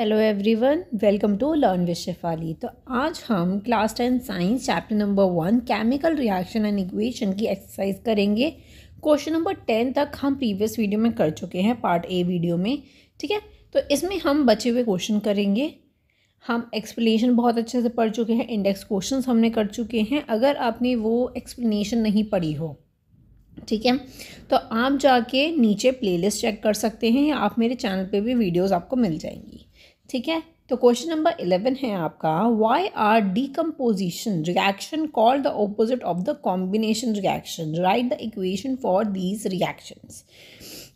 hello everyone welcome to learn with Shefali तो आज हम class ten science chapter number one chemical reaction and equation की exercise करेंगे question number ten तक हम प्रीवियस वीडियो में कर चुके हैं पार्ट ए वीडियो में ठीक है तो इसमें हम बचे हुए क्वेश्चन करेंगे हम एक्सप्लेनेशन बहुत अच्छे से पढ़ चुके हैं इंडेक्स क्वेश्चन हमने कर चुके हैं अगर आपने वो एक्सप्लेनेशन नहीं पढ़ी हो ठीक है तो आप जाके नीचे प्लेलिस्ट चेक कर सकते हैं या आप मेरे चैनल पे भी वीडियोस आपको मिल जाएंगी ठीक है तो क्वेश्चन नंबर इलेवन है आपका why are decomposition reaction called the opposite of the combination reaction write the equation for these reactions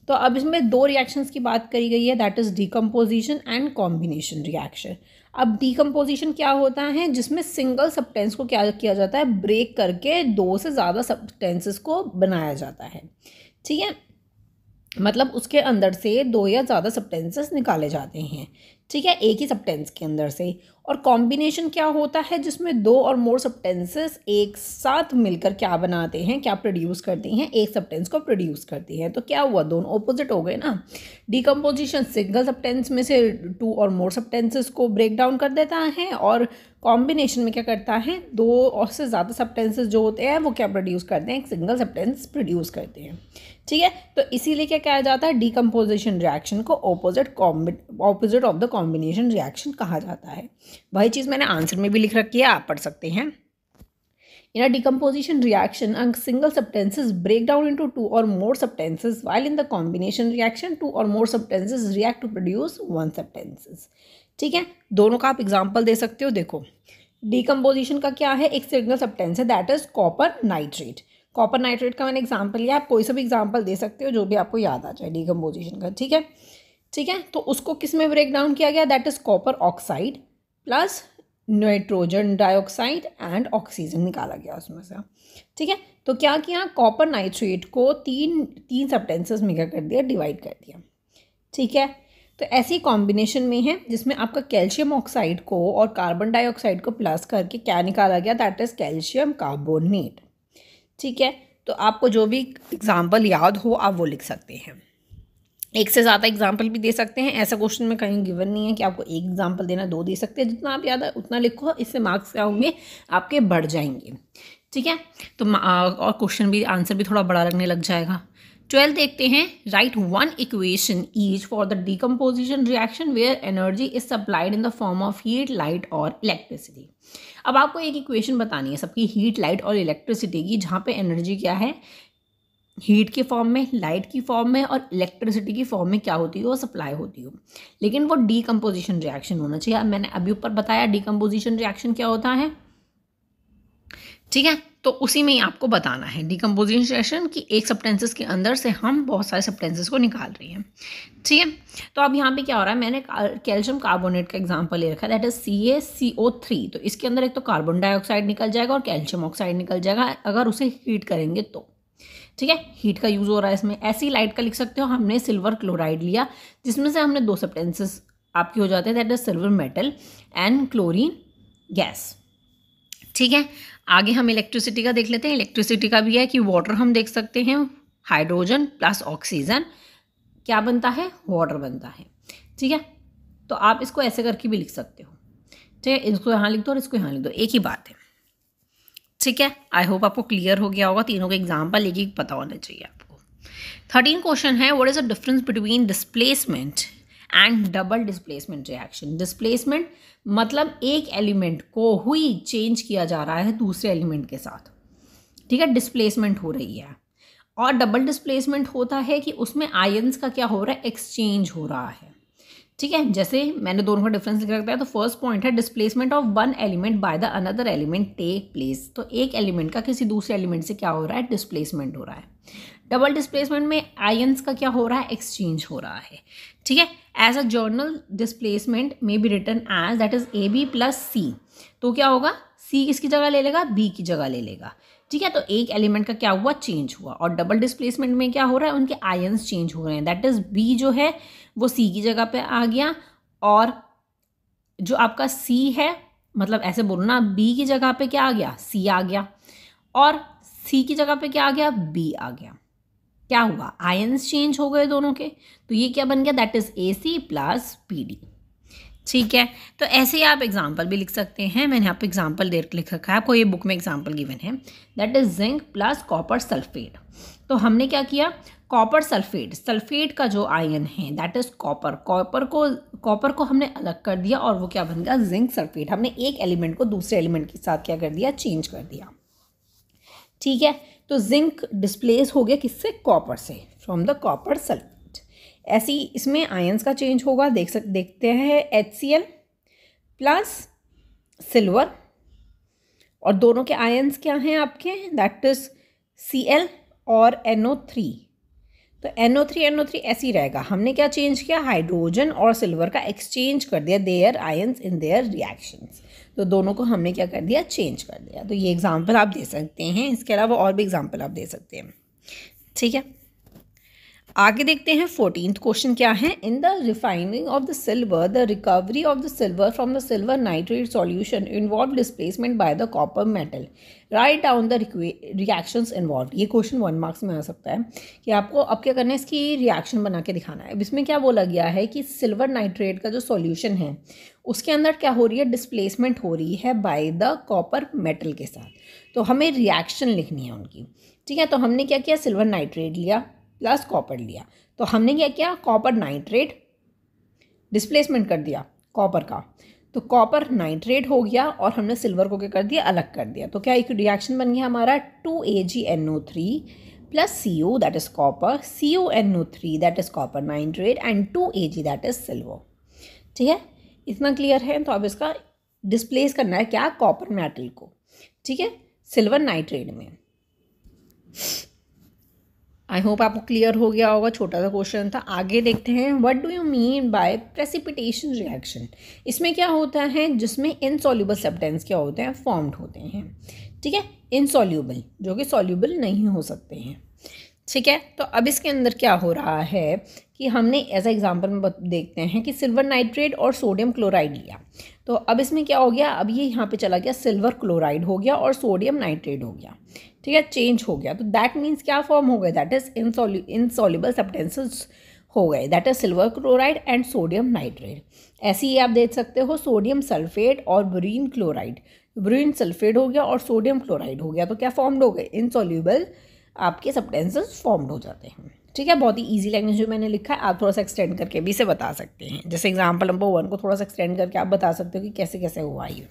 तो अब इसमें दो रिएक्शंस की बात करी गई है that is decomposition and combination reaction अब डीकम्पोजिशन क्या होता है जिसमें सिंगल सब्सटेंस को क्या किया जाता है ब्रेक करके दो से ज़्यादा सब्सटेंसेस को बनाया जाता है ठीक है मतलब उसके अंदर से दो या ज़्यादा सब्सटेंसेस निकाले जाते हैं ठीक है एक ही सब्टेंस के अंदर से और कॉम्बिनेशन क्या होता है जिसमें दो और मोर सब्टेंसेस एक साथ मिलकर क्या बनाते हैं क्या प्रोड्यूस करते हैं एक सबटेंस को प्रोड्यूस करती हैं तो क्या हुआ दोनों ऑपोजिट हो गए ना डिकम्पोजिशन सिंगल सब्टेंस में से टू और मोर सब्टेंसेस को ब्रेक डाउन कर देता है और कॉम्बिनेशन में क्या करता है दो और से ज़्यादा सब्टेंसेस जो होते हैं वो क्या प्रोड्यूस करते हैं एक सिंगल सब्टेंस प्रोड्यूस करते हैं ठीक है तो इसीलिए क्या कहा जाता है डिकम्पोजिशन रिएक्शन को opposite opposite of the combination reaction कहा जाता है वही चीज़ मैंने आंसर में भी लिख रखी है आप पढ़ सकते हैं इन अ डिकम्पोजिशन रिएक्शन अंक single substances break down into two or more substances while in the combination reaction two or more substances react to produce one substances ठीक है दोनों का आप एग्जाम्पल दे सकते हो देखो डिकम्पोजिशन का क्या है एक सिंगल सब्टेंस है that is copper nitrate copper nitrate का मैंने एग्जाम्पल लिया आप कोई सा भी एग्जाम्पल दे सकते हो जो भी आपको याद आ जाए डिकम्पोजिशन का ठीक है ठीक है तो उसको किस में ब्रेक डाउन किया गया that is copper oxide plus nitrogen dioxide and oxygen निकाला गया उसमें से ठीक है तो क्या किया कॉपर नाइट्रेट को तीन तीन सब्टेंसेस में क्या कर दिया डिवाइड कर दिया ठीक है तो ऐसी कॉम्बिनेशन में है जिसमें आपका कैल्शियम ऑक्साइड को और कार्बन डाइऑक्साइड को प्लस करके क्या निकाला गया दैट इज़ कैल्शियम कार्बोनेट ठीक है तो आपको जो भी एग्ज़ाम्पल याद हो आप वो लिख सकते हैं एक से ज़्यादा एग्जाम्पल भी दे सकते हैं ऐसा क्वेश्चन में कहीं गिवन नहीं है कि आपको एक एग्जाम्पल देना दो दे सकते हैं जितना आप याद है उतना लिखो इससे मार्क्स क्या होंगे आपके बढ़ जाएंगे ठीक है तो और क्वेश्चन भी आंसर भी थोड़ा बड़ा लगने लग जाएगा ट्वेल्थ देखते हैं write one equation each for the decomposition reaction where energy is supplied in the form of heat light or electricity अब आपको एक इक्वेशन बतानी है सबकी हीट लाइट और इलेक्ट्रिसिटी की जहाँ पे एनर्जी क्या है हीट के फॉर्म में लाइट की फॉर्म में और इलेक्ट्रिसिटी की फॉर्म में क्या होती है वो सप्लाई होती हो लेकिन वो डीकम्पोजिशन रिएक्शन होना चाहिए मैंने अभी ऊपर बताया डीकम्पोजिशन रिएक्शन क्या होता है ठीक है तो उसी में ही आपको बताना है डिकम्पोजिशन रिएक्शन की एक सब्सटेंसेस के अंदर से हम बहुत सारे सब्सटेंसेस को निकाल रहे हैं ठीक है तो अब यहाँ पे क्या हो रहा है मैंने कैल्शियम कार्बोनेट का एग्जांपल ले रखा है that is C A C O three तो इसके अंदर एक तो कार्बन डाइऑक्साइड निकल जाएगा और कैल्शियम ऑक्साइड निकल जाएगा अगर उसे हीट करेंगे तो ठीक है हीट का यूज़ हो रहा है इसमें ऐसी लाइट का लिख सकते हो हमने सिल्वर क्लोराइड लिया जिसमें से हमने दो सब्टेंसेस आपके हो जाते हैं that is silver metal and chlorine gas ठीक है आगे हम इलेक्ट्रिसिटी का देख लेते हैं इलेक्ट्रिसिटी का भी है कि वाटर हम देख सकते हैं हाइड्रोजन प्लस ऑक्सीजन क्या बनता है वाटर बनता है ठीक है तो आप इसको ऐसे करके भी लिख सकते हो ठीक है इसको यहाँ लिख दो और इसको यहाँ लिख दो एक ही बात है ठीक है आई होप आपको क्लियर हो गया होगा तीनों के एग्जाम्पल एक पता होना चाहिए आपको थर्टीन क्वेश्चन है what is the difference between displacement and double displacement reaction displacement मतलब एक एलिमेंट को हुई चेंज किया जा रहा है दूसरे एलिमेंट के साथ ठीक है डिस्प्लेसमेंट हो रही है और डबल डिस्प्लेसमेंट होता है कि उसमें आयंस का क्या हो रहा है एक्सचेंज हो रहा है ठीक है जैसे मैंने दोनों का डिफरेंस लिख रखा है तो फर्स्ट पॉइंट है displacement of one element by the another element take place तो एक एलिमेंट का किसी दूसरे एलिमेंट से क्या हो रहा है डिस्प्लेसमेंट हो रहा है डबल डिस्प्लेसमेंट में आयंस का क्या हो रहा है एक्सचेंज हो रहा है ठीक है as a general displacement may be written as that is A B plus C तो क्या होगा सी किसकी जगह ले लेगा बी की जगह ले लेगा ठीक है तो एक एलिमेंट का क्या हुआ चेंज हुआ और डबल डिस्प्लेसमेंट में क्या हो रहा है उनके आयंस चेंज हो रहे हैं दैट इज बी जो है वो सी की जगह पे आ गया और जो आपका सी है मतलब ऐसे बोलो ना बी की जगह पे क्या आ गया सी आ गया और सी की जगह पे क्या आ गया बी आ गया क्या हुआ आयन्स चेंज हो गए दोनों के तो ये क्या बन गया that is A C plus B D ठीक है तो ऐसे ही आप एग्जाम्पल भी लिख सकते हैं मैंने आपको एग्जाम्पल देर लिख रखा है आपको ये बुक में एग्जाम्पल गिवन है that is zinc plus copper sulphate तो हमने क्या किया कॉपर सल्फेट सल्फेट का जो आयन है दैट इज़ कॉपर कॉपर को कॉपर को हमने अलग कर दिया और वो क्या बन गया जिंक सल्फेट हमने एक एलिमेंट को दूसरे एलिमेंट के साथ क्या कर दिया चेंज कर दिया ठीक है तो जिंक डिस्प्लेस हो गया किससे कॉपर से फ्रॉम द कॉपर सल्फेट ऐसी इसमें आयन्स का चेंज होगा देख सक देखते हैं H C L plus silver और दोनों के आयन्स क्या हैं आपके दैट इज़ सी एल और एन ओ थ्री तो NO3 NO3 ऐसे ही रहेगा हमने क्या चेंज किया हाइड्रोजन और सिल्वर का एक्सचेंज कर दिया their ions in their reactions तो दोनों को हमने क्या कर दिया चेंज कर दिया तो ये एग्जांपल आप दे सकते हैं इसके अलावा और भी एग्जांपल आप दे सकते हैं ठीक है आगे देखते हैं फोर्टीन क्वेश्चन क्या है in the refining of the silver the recovery of the silver from the silver nitrate solution involve displacement by the copper metal write down the reactions involve ये क्वेश्चन वन मार्क्स में आ सकता है कि आपको अब क्या करना है इसकी रिएक्शन बना के दिखाना है इसमें क्या बोला गया है कि सिल्वर नाइट्रेट का जो सोल्यूशन है उसके अंदर क्या हो रही है डिस्प्लेसमेंट हो रही है बाय द कॉपर मेटल के साथ तो हमें रिएक्शन लिखनी है उनकी ठीक है तो हमने क्या किया सिल्वर नाइट्रेट लिया प्लस कॉपर लिया तो हमने क्या किया कॉपर नाइट्रेट डिस्प्लेसमेंट कर दिया कॉपर का तो कॉपर नाइट्रेट हो गया और हमने सिल्वर को क्या कर दिया अलग कर दिया तो क्या एक रिएक्शन बन गया हमारा two A G N O three plus C C O that is copper O N O three that is copper nitrate and two A G that is silver ठीक है इतना क्लियर है तो अब इसका डिस्प्लेस करना है क्या कॉपर मेटल को ठीक है सिल्वर नाइट्रेट में आई होप आपको क्लियर हो गया होगा छोटा सा क्वेश्चन था आगे देखते हैं what do you mean by precipitation reaction इसमें क्या होता है जिसमें इनसॉल्यूबल सब्टेंस क्या होते हैं फॉर्म्ड होते हैं ठीक है इनसॉल्यूबल जो कि सॉल्यूबल नहीं हो सकते हैं ठीक है तो अब इसके अंदर क्या हो रहा है कि हमने एज एग्जाम्पल में देखते हैं कि सिल्वर नाइट्रेट और सोडियम क्लोराइड लिया तो अब इसमें क्या हो गया अब ये यहाँ पे चला गया सिल्वर क्लोराइड हो गया और सोडियम नाइट्रेट हो गया ठीक है चेंज हो गया तो दैट मीन्स क्या फॉर्म हो गए that is insol insoluble substances हो गए that is silver chloride and sodium nitrate ऐसे ही आप देख सकते हो सोडियम सल्फेट और ब्रीन क्लोराइड ब्रीन सल्फेट हो गया और सोडियम क्लोराइड हो गया तो क्या फॉर्म्ड हो गए इनसॉल्यूबल आपके सब्टेंसेस फॉर्म्ड हो जाते हैं ठीक है बहुत ही ईजी लैंग्वेज में मैंने लिखा है आप थोड़ा सा एक्सटेंड करके भी इसे बता सकते हैं जैसे एग्जाम्पल नंबर वन को थोड़ा सा एक्सटेंड करके आप बता सकते हो कि कैसे कैसे हुआ ये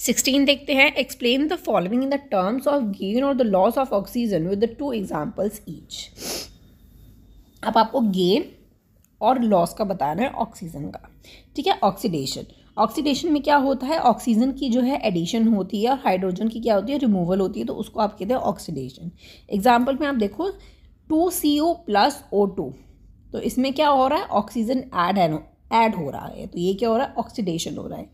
सिक्सटीन देखते हैं explain the following in the terms of gain or the loss of oxygen with the two examples each अब आपको गेन और लॉस का बताना है ऑक्सीजन का ठीक है ऑक्सीडेशन ऑक्सीडेशन में क्या होता है ऑक्सीजन की जो है एडिशन होती है और हाइड्रोजन की क्या होती है रिमूवल होती है तो उसको आप कहते हैं ऑक्सीडेशन एग्जाम्पल में आप देखो two C O plus O two तो इसमें क्या हो रहा है ऑक्सीजन ऐड है ऐड हो रहा है तो ये क्या हो रहा है ऑक्सीडेशन हो रहा है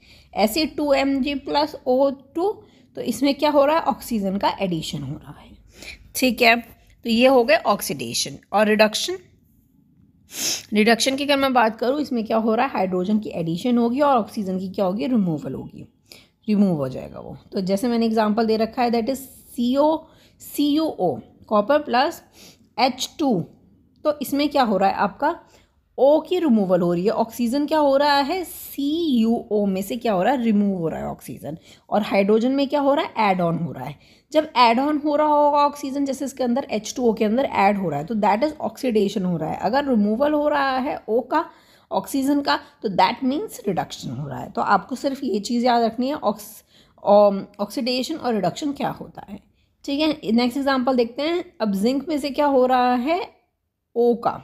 ऐसे two M G plus O two तो इसमें क्या हो रहा है ऑक्सीजन का एडिशन हो रहा है ठीक है तो ये हो गए ऑक्सीडेशन और रिडक्शन रिडक्शन की अगर मैं बात करूँ इसमें क्या हो रहा है हाइड्रोजन की एडिशन होगी और ऑक्सीजन की क्या होगी रिमूवल होगी रिमूव हो जाएगा वो तो जैसे मैंने एग्जाम्पल दे रखा है that is C O C U O copper plus H two तो इसमें क्या हो रहा है आपका ओ की रिमूवल हो रही है ऑक्सीजन क्या हो रहा है सी यू ओ में से क्या हो रहा है रिमूव हो रहा है ऑक्सीजन और हाइड्रोजन में क्या हो रहा है एड ऑन हो रहा है जब एड ऑन हो रहा होगा ऑक्सीजन जैसे इसके अंदर एच टू ओ के अंदर एड हो रहा है तो दैट इज ऑक्सीडेशन हो रहा है अगर रिमूवल हो रहा है ओ का ऑक्सीजन का तो दैट मीन्स रिडक्शन हो रहा है तो आपको सिर्फ ये चीज़ याद रखनी है ऑक्सीडेशन और रिडक्शन क्या होता है ठीक है नेक्स्ट एग्जाम्पल देखते हैं अब जिंक में से क्या हो रहा है ओ का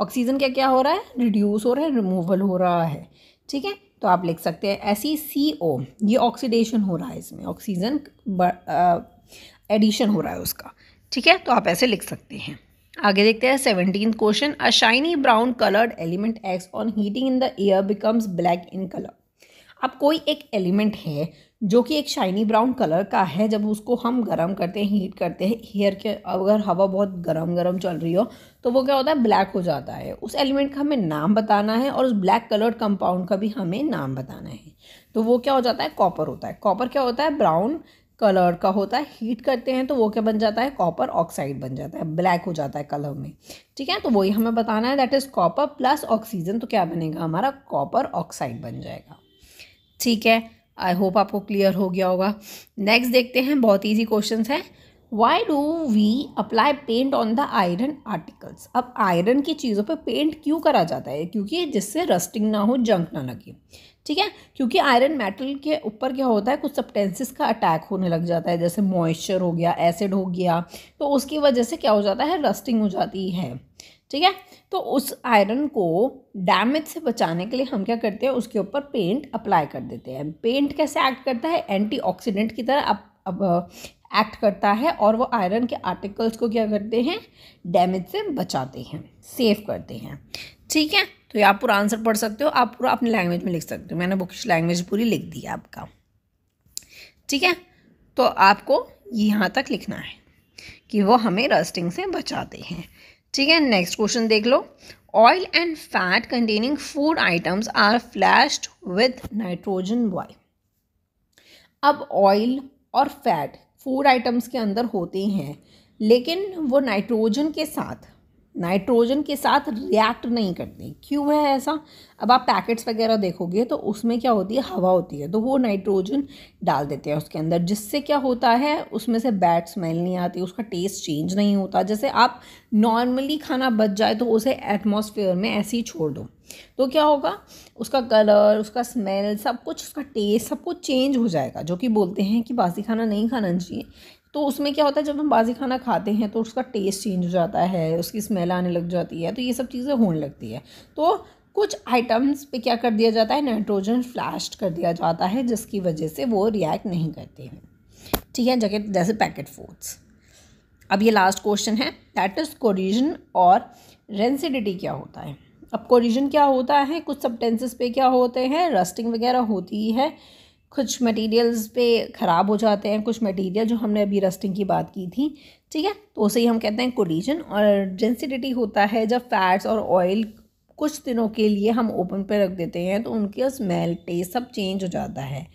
ऑक्सीजन क्या क्या हो रहा है रिड्यूस हो रहा है रिमूवल हो रहा है ठीक है तो आप लिख सकते हैं ई सी ओ ये ऑक्सीडेशन हो रहा है इसमें ऑक्सीजन एडिशन हो रहा है उसका ठीक है तो आप ऐसे लिख सकते हैं आगे देखते हैं seventeen question a shiny brown coloured element X on heating in the air becomes black in colour अब कोई एक एलिमेंट है जो कि एक शाइनी ब्राउन कलर का है जब उसको हम गर्म करते हैं हीट करते हैं हेयर के अगर हवा बहुत गर्म गर्म चल रही हो तो वो क्या होता है ब्लैक हो जाता है उस एलिमेंट का हमें नाम बताना है और उस ब्लैक कलर्ड कंपाउंड का भी हमें नाम बताना है तो वो क्या हो जाता है कॉपर होता है कॉपर क्या होता है ब्राउन कलर का होता है हीट करते हैं तो वो क्या बन जाता है कॉपर ऑक्साइड बन जाता है ब्लैक हो जाता है कलर में ठीक है तो वही हमें बताना है that is copper plus oxygen तो क्या बनेगा हमारा कॉपर ऑक्साइड बन जाएगा ठीक है आई होप आपको क्लियर हो गया होगा नेक्स्ट देखते हैं बहुत ईजी क्वेश्चन है why do we apply paint on the iron articles अब आयरन की चीज़ों पर पेंट क्यों करा जाता है क्योंकि जिससे रस्टिंग ना हो जंक ना लगे ठीक है क्योंकि आयरन मेटल के ऊपर क्या होता है कुछ सब्टेंसेस का अटैक होने लग जाता है जैसे मॉइस्चर हो गया एसिड हो गया तो उसकी वजह से क्या हो जाता है रस्टिंग हो जाती है ठीक है तो उस आयरन को डैमेज से बचाने के लिए हम क्या करते हैं उसके ऊपर पेंट अप्लाई कर देते हैं पेंट कैसे एक्ट करता है एंटीऑक्सीडेंट की तरह अब अब एक्ट करता है और वो आयरन के आर्टिकल्स को क्या करते हैं डैमेज से बचाते हैं सेव करते हैं ठीक है तो ये आप पूरा आंसर पढ़ सकते हो आप पूरा अपनी लैंग्वेज में लिख सकते हो मैंने बुकिश लैंग्वेज पूरी लिख दी है आपका ठीक है तो आपको यहाँ तक लिखना है कि वो हमें रस्टिंग से बचाते हैं ठीक है नेक्स्ट क्वेश्चन देख लो oil and fat containing food items are flashed with nitrogen boy अब ऑयल और फैट फूड आइटम्स के अंदर होते हैं लेकिन वो नाइट्रोजन के साथ नाइट्रोजन के साथ रिएक्ट नहीं करती क्यों है ऐसा अब आप पैकेट्स वगैरह देखोगे तो उसमें क्या होती है हवा होती है तो वो नाइट्रोजन डाल देते हैं उसके अंदर जिससे क्या होता है उसमें से बैड स्मेल नहीं आती उसका टेस्ट चेंज नहीं होता जैसे आप नॉर्मली खाना बच जाए तो उसे एटमोसफेयर में ऐसे ही छोड़ दो तो क्या होगा उसका कलर उसका स्मेल सब कुछ उसका टेस्ट सब कुछ चेंज हो जाएगा जो कि बोलते हैं कि बासी खाना नहीं खाना चाहिए तो उसमें क्या होता है जब हम बाज़ी खाना खाते हैं तो उसका टेस्ट चेंज हो जाता है उसकी स्मेल आने लग जाती है तो ये सब चीज़ें होने लगती है तो कुछ आइटम्स पे क्या कर दिया जाता है नाइट्रोजन फ्लैश कर दिया जाता है जिसकी वजह से वो रिएक्ट नहीं करते हैं ठीक है जगह जैसे पैकेट फूड्स अब ये लास्ट क्वेश्चन है दैट इज़ कोरिजन और रेंसिडिटी क्या होता है अब कोरिजन क्या होता है कुछ सब्टेंसेस पे क्या होते हैं रस्टिंग वगैरह होती है कुछ मटेरियल्स पे ख़राब हो जाते हैं कुछ मटेरियल जो हमने अभी रस्टिंग की बात की थी ठीक है तो उसे ही हम कहते हैं कोडिजन और डेंसिडिटी होता है जब फैट्स और ऑयल कुछ दिनों के लिए हम ओपन पे रख देते हैं तो उनकी स्मेल टेस्ट सब चेंज हो जाता है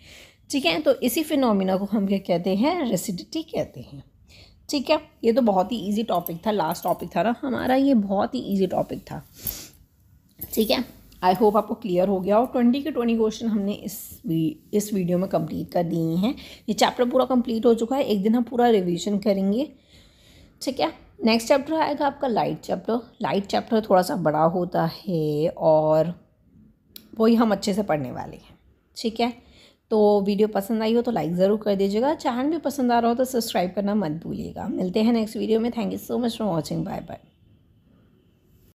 ठीक है तो इसी फिनोमिना को हम क्या कहते हैं रेसिडिटी कहते हैं ठीक है ये तो बहुत ही इजी टॉपिक था लास्ट टॉपिक था ना हमारा ये बहुत ही इजी टॉपिक था ठीक है आई होप आपको क्लियर हो गया और ट्वेंटी के ट्वेंटी क्वेश्चन हमने इस वी, इस वीडियो में कंप्लीट कर दिए हैं ये चैप्टर पूरा कंप्लीट हो चुका है एक दिन हम पूरा रिवीजन करेंगे ठीक है नेक्स्ट चैप्टर आएगा आपका लाइट चैप्टर लाइट चैप्टर थोड़ा सा बड़ा होता है और वही हम अच्छे से पढ़ने वाले हैं ठीक है तो वीडियो पसंद आई हो तो लाइक ज़रूर कर दीजिएगा चैनल भी पसंद आ रहा हो तो सब्सक्राइब करना मत भूलिएगा मिलते हैं नेक्स्ट वीडियो में thank you so much for watching bye bye